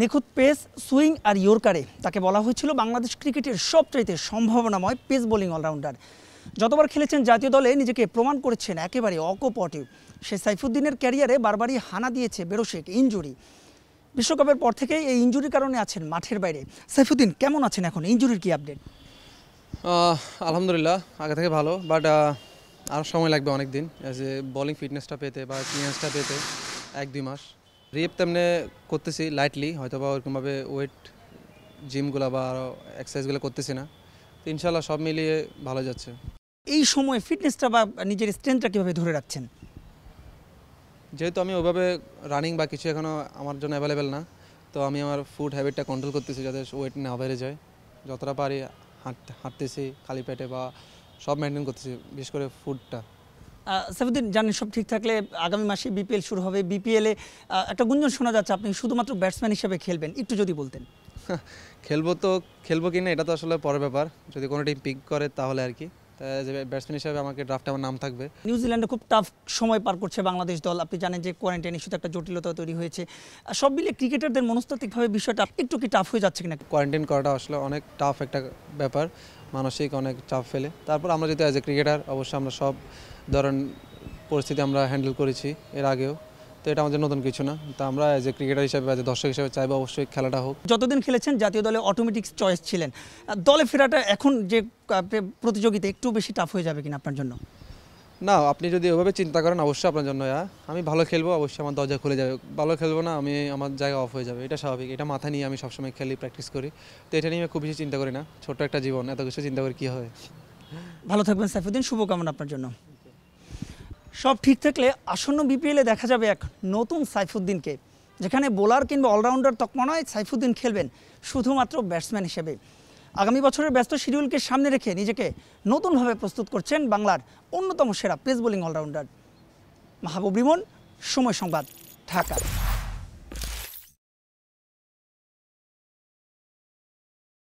নিখুঁত pace swing আর ইয়র্কারে তাকে বলা হয়েছিল বাংলাদেশ ক্রিকেটের সবচাইতে সম্ভাবনাময় পেস বোলিং অলরাউন্ডার যতবার খেলেছেন জাতীয় দলে নিজেকে প্রমাণ করেছেন একেবারে অকপটে সে সাইফুদ্দিনের ক্যারিয়ারে বারবারই হানা দিয়েছে বেরোশেক ইঞ্জুরি বিশ্বকাপের পর থেকে এই ইঞ্জুরির কারণে আছেন মাঠের বাইরে সাইফুদ্দিন কেমন আছেন এখন ইঞ্জুরির কি আপডেট আলহামদুলিল্লাহ আগে থেকে ভালো বাট আর সময় লাগবে অনেক দিন অ্যাজ এ বলিং ফিটনেসটা পেতে বা ক্লিয়ারেন্সটা পেতে এক দুই মাস রিপ তেমনি করতেছি লাইটলি হয়তো বা ওরকমভাবে ওয়েট জিমগুলো বা আরও এক্সারসাইজগুলো করতেছি না তো ইনশাল্লাহ সব মিলিয়ে ভালো যাচ্ছে এই সময় ফিটনেসটা বা নিজের স্ট্রেংথটা কীভাবে ধরে রাখছেন যেহেতু আমি ওইভাবে রানিং বা কিছু এখনও আমার জন্য অ্যাভেলেবেল না তো আমি আমার ফুড হ্যাবিটটা কন্ট্রোল করতেছি যাতে ওয়েট না বেড়ে যায় যতটা পারি হাঁট হাঁটতেছি খালি পেটে বা সব মেনটেন করতেছি বিশেষ করে ফুডটা সেবুদ্দিন জানেন সব ঠিক থাকলে আগামী মাসে বিপিএল শুরু হবে বিপিএলে একটা গুঞ্জন শোনা যাচ্ছে আপনি শুধুমাত্র ব্যাটসম্যান হিসেবে খেলবেন একটু যদি বলতেন খেলবো তো খেলবো কিনা এটা তো আসলে পরের ব্যাপার যদি কোনো টিম পিক করে তাহলে আর কি ব্যাটসম্যান হিসাবে আমাকে ড্রাফটে আমার নাম থাকবে নিউজিল্যান্ডে খুব টাফ সময় পার করছে বাংলাদেশ দল আপনি জানেন যে কোয়ারেন্টাইন ইস্যুতে একটা জটিলতা তৈরি হয়েছে সব মিলে ক্রিকেটারদের মনস্তাত্ত্বিকভাবে বিষয়টা একটু কি টাফ হয়ে যাচ্ছে কিনা কোয়ারেন্টাইন করাটা আসলে অনেক টাফ একটা ব্যাপার মানসিক অনেক চাপ ফেলে তারপর আমরা যেহেতু অ্যাজ এ ক্রিকেটার অবশ্যই আমরা সব ধরন পরিস্থিতি আমরা হ্যান্ডেল করেছি এর আগেও তো এটা আমাদের নতুন কিছু না তো আমরা এজ এ ক্রিকেটার হিসেবে এজ এ দর্শক হিসেবে চাইবো অবশ্যই খেলাটা হোক যতদিন খেলেছেন জাতীয় দলে অটোমেটিক চয়েস ছিলেন দলে ফেরাটা এখন যে প্রতিযোগিতা একটু বেশি টাফ হয়ে যাবে কিনা আপনার জন্য না আপনি যদি ওভাবে চিন্তা করেন অবশ্যই আপনার জন্য আমি ভালো খেলবো অবশ্যই আমার দরজা খুলে যাবে ভালো খেলবো না আমি আমার জায়গা অফ হয়ে যাবে এটা স্বাভাবিক এটা মাথা নিয়ে আমি সবসময় খেলি প্র্যাকটিস করি তো এটা নিয়ে আমি খুব বেশি চিন্তা করি না ছোট একটা জীবন এত কিছু চিন্তা করি কী হবে ভালো থাকবেন সাইফুদ্দিন শুভকামনা আপনার জন্য সব ঠিক থাকলে আসন্ন বিপিএলে দেখা যাবে এক নতুন সাইফুদ্দিনকে যেখানে বোলার কিংবা অলরাউন্ডার তকমা নয় সাইফুদ্দিন খেলবেন শুধুমাত্র ব্যাটসম্যান হিসেবে আগামী বছরের ব্যস্ত শিডিউলকে সামনে রেখে নিজেকে নতুনভাবে প্রস্তুত করছেন বাংলার অন্যতম সেরা pace bowling allrounder Mahbub Rimon সময় সংবাদ ঢাকা